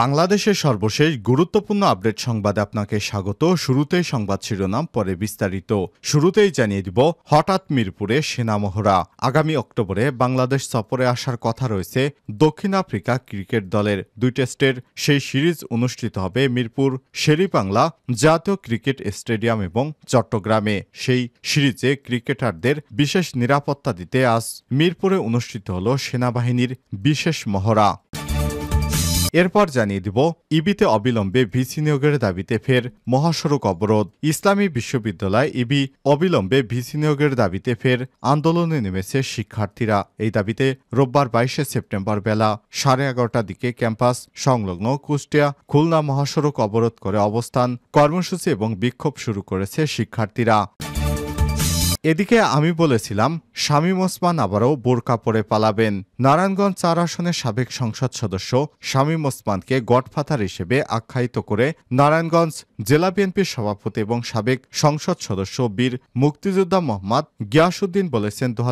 বাংলাদেশের সর্বশেষ গুরুত্বপূর্ণ আপডেট সংবাদে আপনাকে স্বাগত শুরুতে সংবাদ শিরোনাম পরে বিস্তারিত শুরুতেই জানিয়ে দিব হঠাৎ মিরপুরে সেনামহড়া আগামী অক্টোবরে বাংলাদেশ সফরে আসার কথা রয়েছে দক্ষিণ আফ্রিকা ক্রিকেট দলের দুই টেস্টের সেই সিরিজ অনুষ্ঠিত হবে মিরপুর শেরিবাংলা জাতীয় ক্রিকেট স্টেডিয়াম এবং চট্টগ্রামে সেই সিরিজে ক্রিকেটারদের বিশেষ নিরাপত্তা দিতে আজ মিরপুরে অনুষ্ঠিত হল সেনাবাহিনীর বিশেষ মহড়া এরপর জানিয়ে দিব ইবিতে অবিলম্বে ভিসি নিয়োগের দাবিতে ফের মহাসড়ক অবরোধ ইসলামী বিশ্ববিদ্যালয় ইবি অবিলম্বে ভিসি নিয়োগের দাবিতে ফের আন্দোলনে নেমেছে শিক্ষার্থীরা এই দাবিতে রোববার বাইশে সেপ্টেম্বর বেলা সাড়ে এগারোটার দিকে ক্যাম্পাস সংলগ্ন কুষ্টিয়া খুলনা মহাসড়ক অবরোধ করে অবস্থান কর্মসূচি এবং বিক্ষোভ শুরু করেছে শিক্ষার্থীরা এদিকে আমি বলেছিলাম শামীম ওসমান আবারও বোরকা পরে পালাবেন নারায়ণগঞ্জ চার আসনের সাবেক সংসদ সদস্য শামীম ওসমানকে গডফাদার হিসেবে আখ্যায়িত করে নারায়ণগঞ্জ জেলা বিএনপির সভাপতি এবং সাবেক সংসদ সদস্য বীর মুক্তিযোদ্ধা মোহাম্মদ গিয়াসুদ্দিন বলেছেন দু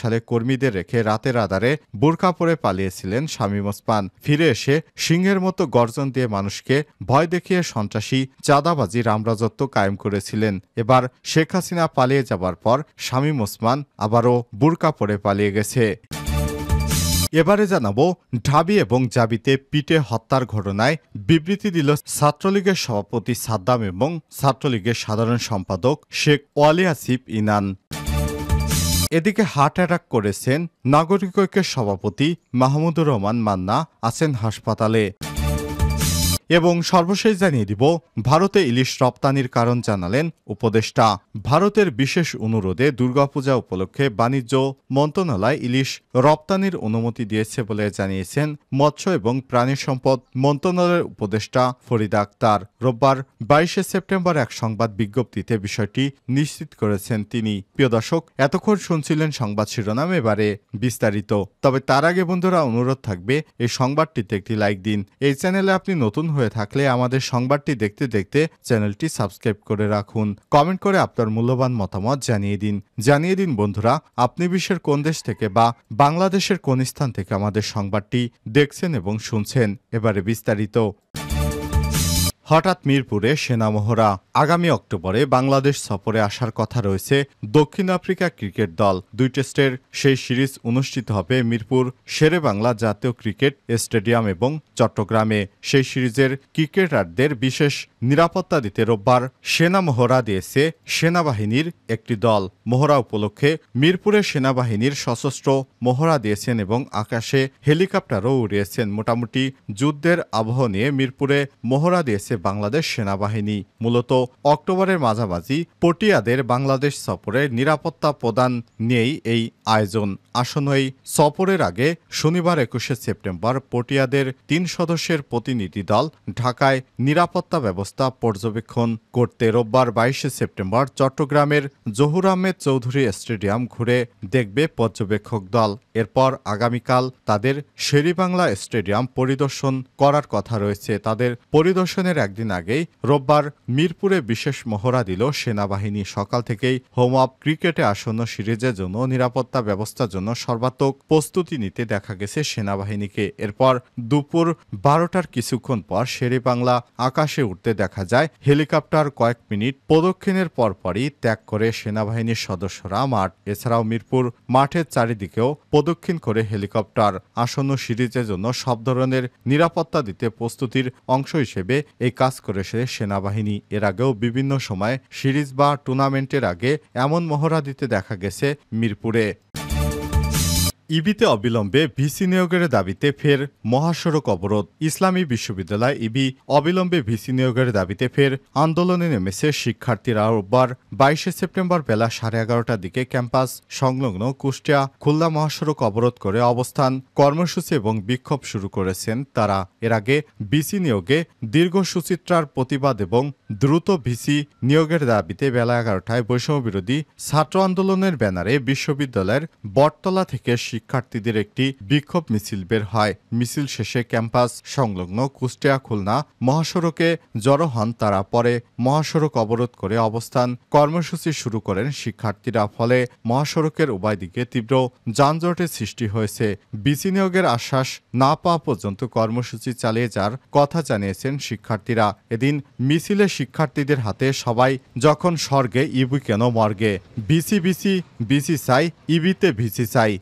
সালে কর্মীদের রেখে রাতের আধারে বোরকা পরে পালিয়েছিলেন শামীম ওসমান ফিরে এসে সিংহের মতো গর্জন দিয়ে মানুষকে ভয় দেখিয়ে সন্ত্রাসী চাঁদাবাজি রামরাজত্ব কায়েম করেছিলেন এবার শেখ হাসিনা পালিয়ে যাবার হওয়ার পর শামীম ওসমান আবারও বুরকা পরে পালিয়ে গেছে এবারে জানাব ঢাবি এবং জাবিতে পিটে হত্যার ঘটনায় বিবৃতি দিল ছাত্রলীগের সভাপতি সাদ্দাম এবং ছাত্রলীগের সাধারণ সম্পাদক শেখ ওয়ালি আসিফ ইনান এদিকে হার্ট অ্যাটাক করেছেন নাগরিক ঐক্যের সভাপতি মাহমুদুর রহমান মান্না আছেন হাসপাতালে এবং সর্বশেষ জানিয়ে দিব ভারতে ইলিশ রপ্তানির কারণ জানালেন উপদেষ্টা ভারতের বিশেষ অনুরোধে দুর্গাপূজা উপলক্ষে বাণিজ্য মন্ত্রণালয় ইলিশ রপ্তানির অনুমতি দিয়েছে বলে জানিয়েছেন মৎস্য এবং প্রাণী সম্পদ মন্ত্রণালয়ের উপদেষ্টা ফরিদ আক্তার রোববার বাইশে সেপ্টেম্বর এক সংবাদ বিজ্ঞপ্তিতে বিষয়টি নিশ্চিত করেছেন তিনি প্রিয় দর্শক এতক্ষণ শুনছিলেন সংবাদ শিরোনাম এবারে বিস্তারিত তবে তার আগে বন্ধুরা অনুরোধ থাকবে এই সংবাদটিতে একটি লাইক দিন এই চ্যানেলে আপনি নতুন হয়ে হয়ে থাকলে আমাদের সংবাদটি দেখতে দেখতে চ্যানেলটি সাবস্ক্রাইব করে রাখুন কমেন্ট করে আপনার মূল্যবান মতামত জানিয়ে দিন জানিয়ে দিন বন্ধুরা আপনি বিশ্বের কোন দেশ থেকে বা বাংলাদেশের কোন স্থান থেকে আমাদের সংবাদটি দেখছেন এবং শুনছেন এবারে বিস্তারিত হঠাৎ মিরপুরে সেনামহড়া আগামী অক্টোবরে বাংলাদেশ সফরে আসার কথা রয়েছে দক্ষিণ আফ্রিকা ক্রিকেট দল দুই টেস্টের সেই সিরিজ অনুষ্ঠিত হবে মিরপুর শেরে বাংলা জাতীয় ক্রিকেট স্টেডিয়াম এবং চট্টগ্রামে সেই সিরিজের ক্রিকেটারদের বিশেষ নিরাপত্তা দিতে রোববার সেনামহড়া দিয়েছে সেনাবাহিনীর একটি দল মহড়া উপলক্ষে মিরপুরে সেনাবাহিনীর সশস্ত্র মহড়া দিয়েছেন এবং আকাশে হেলিকপ্টারও উড়িয়েছেন মোটামুটি যুদ্ধের আবহ নিয়ে মিরপুরে মহড়া দিয়েছে বাংলাদেশ সেনাবাহিনী মূলত অক্টোবরের মাঝামাঝি পটিয়াদের বাংলাদেশ সফরের নিরাপত্তা প্রদান নিয়েই এই আয়োজন আসন্ন এই সফরের আগে শনিবার একুশে সেপ্টেম্বর পটিয়াদের তিন সদস্যের প্রতিনিধি দল ঢাকায় নিরাপত্তা ব্যবস্থা পর্যবেক্ষণ করতে রোববার বাইশে সেপ্টেম্বর চট্টগ্রামের জহুর আহমেদ চৌধুরী স্টেডিয়াম ঘুরে দেখবে পর্যবেক্ষক দল এরপর আগামীকাল তাদের শেরিবাংলা স্টেডিয়াম পরিদর্শন করার কথা রয়েছে তাদের পরিদর্শনের একদিন আগেই রোববার মিরপুরে বিশেষ মহড়া দিল সেনাবাহিনী সকাল থেকেই হোম আপ ক্রিকেটে আসন্ন সিরিজের জন্য নিরাপত্তা ব্যবস্থা জন্য সর্বাত্মক প্রস্তুতি নিতে দেখা গেছে সেনাবাহিনীকে এরপর দুপুর বারোটার কিছুক্ষণ পর শেরে বাংলা আকাশে উঠতে দেখা যায় হেলিকপ্টার কয়েক মিনিট প্রদক্ষিণের পরপরই ত্যাগ করে সেনাবাহিনীর সদস্যরা মাঠ এছাড়াও মিরপুর মাঠের চারিদিকেও প্রদক্ষিণ করে হেলিকপ্টার আসন্ন সিরিজের জন্য সব ধরনের নিরাপত্তা দিতে প্রস্তুতির অংশ হিসেবে এই কাজ করেছে সেনাবাহিনী এর আগেও বিভিন্ন সময় সিরিজ বা টুর্নামেন্টের আগে এমন মহড়া দিতে দেখা গেছে মিরপুরে ইবিতে অবিলম্বে ভিসি নিয়োগের দাবিতে ফের মহাসড়ক অবরোধ ইসলামী বিশ্ববিদ্যালয় ইবি অবিলম্বে ভিসি নিয়োগের দাবিতে ফের আন্দোলনে নেমেছে শিক্ষার্থীরা রোববার বাইশে সেপ্টেম্বর বেলা সাড়ে এগারোটার দিকে ক্যাম্পাস সংলগ্ন কুষ্টিয়া খুলনা মহাসড়ক অবরোধ করে অবস্থান কর্মসূচি এবং বিক্ষোভ শুরু করেছেন তারা এর আগে ভিসি নিয়োগে দীর্ঘ সুচিত্রার প্রতিবাদ এবং দ্রুত ভিসি নিয়োগের দাবিতে বেলা এগারোটায় বৈষম্যবিরোধী ছাত্র আন্দোলনের ব্যানারে বিশ্ববিদ্যালয়ের বটতলা থেকে শিক্ষার্থীদের একটি বিক্ষোভ মিছিল বের হয় মিছিল শেষে ক্যাম্পাস সংলগ্ন কুষ্টিয়া খুলনা মহাসড়কে জড়ো হন তারা পরে মহাসড়ক অবরোধ করে অবস্থান কর্মসূচি শুরু করেন শিক্ষার্থীরা ফলে মহাসড়কের উভয় দিকে তীব্র যানজটের সৃষ্টি হয়েছে বিসি নিয়োগের আশ্বাস না পাওয়া পর্যন্ত কর্মসূচি চালিয়ে যার কথা জানিয়েছেন শিক্ষার্থীরা এদিন মিছিলে শিক্ষার্থীদের হাতে সবাই যখন স্বর্গে ইবি কেন মর্গে বিসি বিসি বিসি সাই ইবিতে ভিসি সাই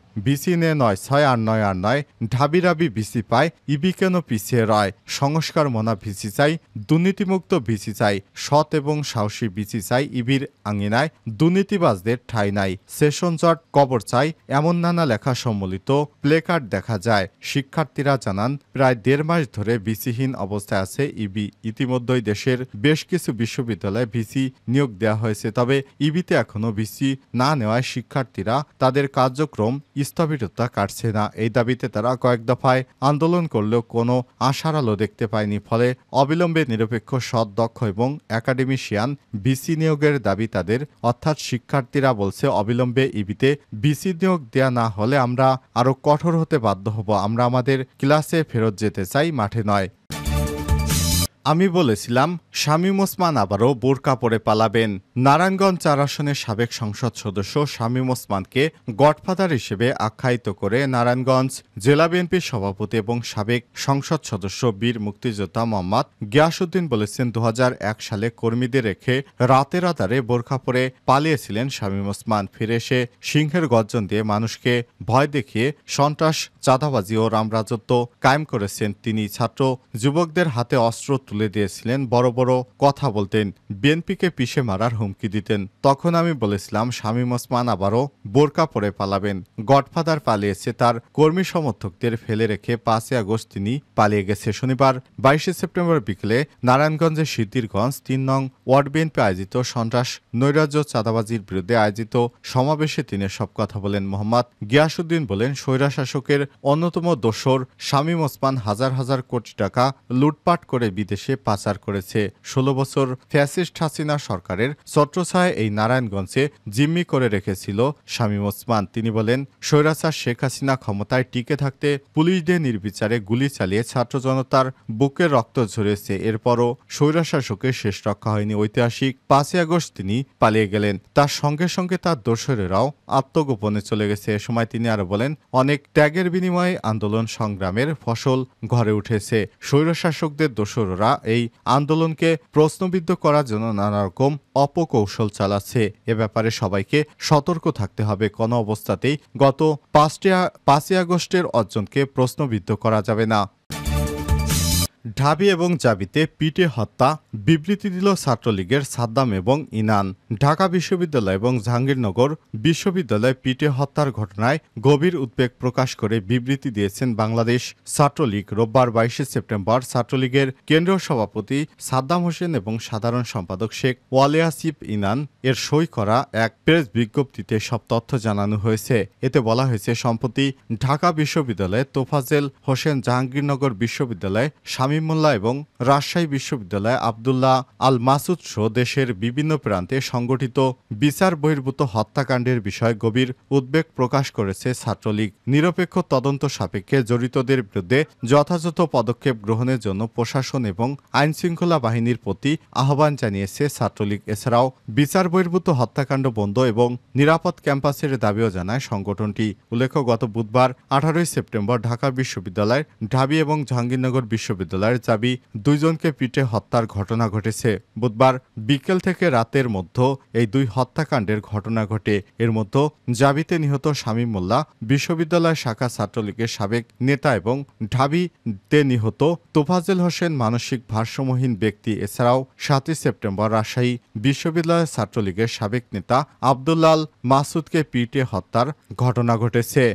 নে নয় ছয় আর নয় আর নয় ঢাবি রাবি বিসি পায় ইবি কেন পিছিয়ে রয় সংস্কার মনা ভিসি চাই দুর্নীতিমুক্ত ভিসি চাই সৎ এবং সাহসী ভিসি চাই ইবির আঙিনায় দুর্নীতিবাজদের ঠাঁই নাই সেশন চট কবর চাই এমন নানা লেখা সম্বলিত প্লেকার্ড দেখা যায় শিক্ষার্থীরা জানান প্রায় দেড় মাস ধরে ভিসিহীন অবস্থায় আছে ইবি ইতিমধ্যেই দেশের বেশ কিছু বিশ্ববিদ্যালয়ে ভিসি নিয়োগ দেওয়া হয়েছে তবে ইবিতে এখনও ভিসি না নেওয়ায় শিক্ষার্থীরা তাদের কার্যক্রম স্থবিরতা কাটছে না এই দাবিতে তারা কয়েক দফায় আন্দোলন করলেও কোনো আশার আলো দেখতে পায়নি ফলে অবিলম্বে নিরপেক্ষ সৎ দক্ষ এবং একাডেমিশিয়ান বিসি নিয়োগের দাবি তাদের অর্থাৎ শিক্ষার্থীরা বলছে অবিলম্বে ইবিতে বিসি নিয়োগ দেয়া না হলে আমরা আরও কঠোর হতে বাধ্য হব আমরা আমাদের ক্লাসে ফেরত যেতে চাই মাঠে নয় আমি বলেছিলাম শামীম ওসমান আবারও বোরকা পরে পালাবেন নারায়ণগঞ্জ চার আসনের সাবেক সংসদ সদস্য শামীম ওসমানকে গডফাদার হিসেবে আখ্যায়িত করে নারায়ণগঞ্জ জেলা বিএনপির সভাপতি এবং সাবেক সংসদ সদস্য বীর মুক্তিযোদ্ধা মোহাম্মদ গিয়াসুদ্দিন বলেছেন দু সালে কর্মীদের রেখে রাতের আধারে বোরখা পরে পালিয়েছিলেন শামীম ওসমান ফিরে এসে সিংহের গর্জন দিয়ে মানুষকে ভয় দেখিয়ে সন্ত্রাস চাঁদাবাজি ও রামরাজত্ব কায়েম করেছেন তিনি ছাত্র যুবকদের হাতে অস্ত্র তুলে দিয়েছিলেন বড় বড় কথা বলতেন বিএনপিকে পিছিয়ে মারার হুমকি দিতেন তখন আমি বলেছিলাম শামীম ওসমান আবারও বোরকা পরে পালাবেন গডফাদার পালিয়েছে তার কর্মী সমর্থকদের ফেলে রেখে পাঁচই আগস্ট তিনি পালিয়ে গেছে শনিবার বাইশে সেপ্টেম্বর বিকেলে নারায়ণগঞ্জের সিদ্ধিরগঞ্জ তিন নং ওয়ার্ড বিএনপি আয়োজিত সন্ত্রাস নৈরাজ্য চাঁদাবাজির বিরুদ্ধে আয়োজিত সমাবেশে তিনি সব কথা বলেন মোহাম্মদ গিয়াসুদ্দিন বলেন স্বৈরাশাসকের অন্যতম দোসর শামীম ওসমান হাজার হাজার কোটি টাকা লুটপাট করে বিদেশ দেশে পাচার করেছে ১৬ বছর ফ্যাসিস্ট হাসিনা সরকারের ছত্রছায় এই নারায়ণগঞ্জে জিম্মি করে রেখেছিল শামীম ওসমান তিনি বলেন স্বৈরাচার শেখ হাসিনা ক্ষমতায় টিকে থাকতে পুলিশদের নির্বিচারে গুলি চালিয়ে ছাত্র জনতার বুকে রক্ত ঝরেছে এরপরও স্বৈরাশাসকের শেষ রক্ষা হয়নি ঐতিহাসিক পাঁচই আগস্ট তিনি পালিয়ে গেলেন তার সঙ্গে সঙ্গে তার দোসরেরাও আত্মগোপনে চলে গেছে এ সময় তিনি আরো বলেন অনেক ত্যাগের বিনিময়ে আন্দোলন সংগ্রামের ফসল ঘরে উঠেছে স্বৈরশাসকদের দোসররা এই আন্দোলনকে প্রশ্নবিদ্ধ করার জন্য নানা রকম অপকৌশল চালাচ্ছে এ ব্যাপারে সবাইকে সতর্ক থাকতে হবে কোনো অবস্থাতেই গত পাঁচটা পাঁচই আগস্টের অর্জনকে প্রশ্নবিদ্ধ করা যাবে না ঢাবি এবং জাবিতে পিটে হত্যা বিবৃতি দিল ছাত্রলীগের সাদ্দাম এবং ইনান ঢাকা বিশ্ববিদ্যালয় এবং জাহাঙ্গীরনগর বিশ্ববিদ্যালয়ে পিটে হত্যার ঘটনায় গভীর উদ্বেগ প্রকাশ করে বিবৃতি দিয়েছেন বাংলাদেশ ছাত্রলীগ রোববার বাইশে সেপ্টেম্বর ছাত্রলীগের কেন্দ্রীয় সভাপতি সাদ্দাম হোসেন এবং সাধারণ সম্পাদক শেখ ওয়ালিয়াসিফ ইনান এর সই করা এক প্রেস বিজ্ঞপ্তিতে সব তথ্য জানানো হয়েছে এতে বলা হয়েছে সম্প্রতি ঢাকা বিশ্ববিদ্যালয়ে তোফাজেল হোসেন জাহাঙ্গীরনগর বিশ্ববিদ্যালয়ে শামীম মোল্লা এবং রাজশাহী বিশ্ববিদ্যালয়ে আবদুল্লাহ আল মাসুদ সহ দেশের বিভিন্ন প্রান্তে সংগঠিত বিচার বহির্ভূত হত্যাকাণ্ডের বিষয়ে গভীর উদ্বেগ প্রকাশ করেছে ছাত্রলীগ নিরপেক্ষ তদন্ত সাপেক্ষে জড়িতদের বিরুদ্ধে যথাযথ পদক্ষেপ গ্রহণের জন্য প্রশাসন এবং আইনশৃঙ্খলা বাহিনীর প্রতি আহ্বান জানিয়েছে ছাত্রলীগ এছাড়াও বিচার বহির্ভূত হত্যাকাণ্ড বন্ধ এবং নিরাপদ ক্যাম্পাসের দাবিও জানায় সংগঠনটি উল্লেখ্য গত বুধবার আঠারোই সেপ্টেম্বর ঢাকা বিশ্ববিদ্যালয়ের ঢাবি এবং জাহাঙ্গীরনগর বিশ্ববিদ্যালয় হামলার চাবি দুইজনকে পিটে হত্যার ঘটনা ঘটেছে বুধবার বিকেল থেকে রাতের মধ্যে এই দুই হত্যাকাণ্ডের ঘটনা ঘটে এর মধ্যে জাবিতে নিহত স্বামী মোল্লা বিশ্ববিদ্যালয় শাখা ছাত্রলীগের সাবেক নেতা এবং ঢাবিতে নিহত তোফাজেল হোসেন মানসিক ভারসাম্যহীন ব্যক্তি এছাড়াও সাতই সেপ্টেম্বর রাজশাহী বিশ্ববিদ্যালয় ছাত্রলীগের সাবেক নেতা আবদুল্লাল মাসুদকে পিটে হত্যার ঘটনা ঘটেছে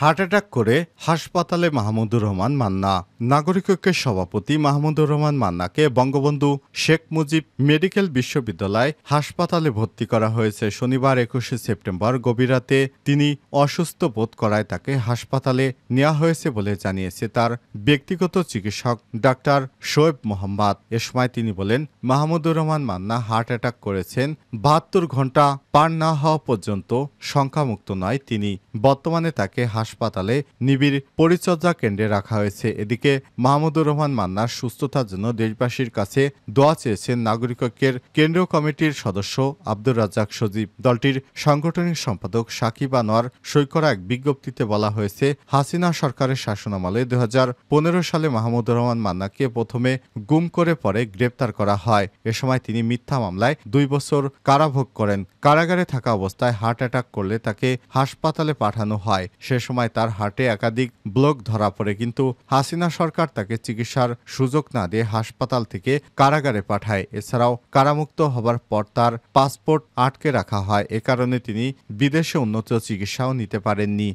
হার্ট অ্যাটাক করে হাসপাতালে মাহমুদুর রহমান মান্না নাগরিক ঐক্যের সভাপতি মাহমুদুর রহমান মান্নাকে বঙ্গবন্ধু শেখ মুজিব মেডিকেল বিশ্ববিদ্যালয় হাসপাতালে ভর্তি করা হয়েছে শনিবার একুশে সেপ্টেম্বর গভীরাতে তিনি অসুস্থ বোধ করায় তাকে হাসপাতালে নেওয়া হয়েছে বলে জানিয়েছে তার ব্যক্তিগত চিকিৎসক ডাক্তার শোয়েব মোহাম্মদ এ সময় তিনি বলেন মাহমুদুর রহমান মান্না হার্ট অ্যাটাক করেছেন বাহাত্তর ঘন্টা পার না হওয়া পর্যন্ত সংখ্যামুক্ত নয় তিনি বর্তমানে তাকে হাস হাসপাতালে নিবিড় পরিচর্যা কেন্দ্রে রাখা হয়েছে এদিকে মাহমুদুর রহমান মান্নার সুস্থতার জন্য দেশবাসীর কাছে দোয়া চেয়েছেন নাগরিক ঐক্যের কেন্দ্রীয় কমিটির সদস্য আব্দুর রাজ্জাক সজীব দলটির সাংগঠনিক সম্পাদক সাকিব আনোয়ার সই করা এক বিজ্ঞপ্তিতে বলা হয়েছে হাসিনা সরকারের শাসনামলে দু সালে মাহমুদুর রহমান মান্নাকে প্রথমে গুম করে পরে গ্রেপ্তার করা হয় এ সময় তিনি মিথ্যা মামলায় দুই বছর কারাভোগ করেন কারাগারে থাকা অবস্থায় হার্ট অ্যাটাক করলে তাকে হাসপাতালে পাঠানো হয় সে সময় সময় তার হার্টে একাধিক ব্লক ধরা পড়ে কিন্তু হাসিনা সরকার তাকে চিকিৎসার সুযোগ না দিয়ে হাসপাতাল থেকে কারাগারে পাঠায় এছাড়াও কারামুক্ত হবার পর তার পাসপোর্ট আটকে রাখা হয় এ কারণে তিনি বিদেশে উন্নত চিকিৎসাও নিতে পারেননি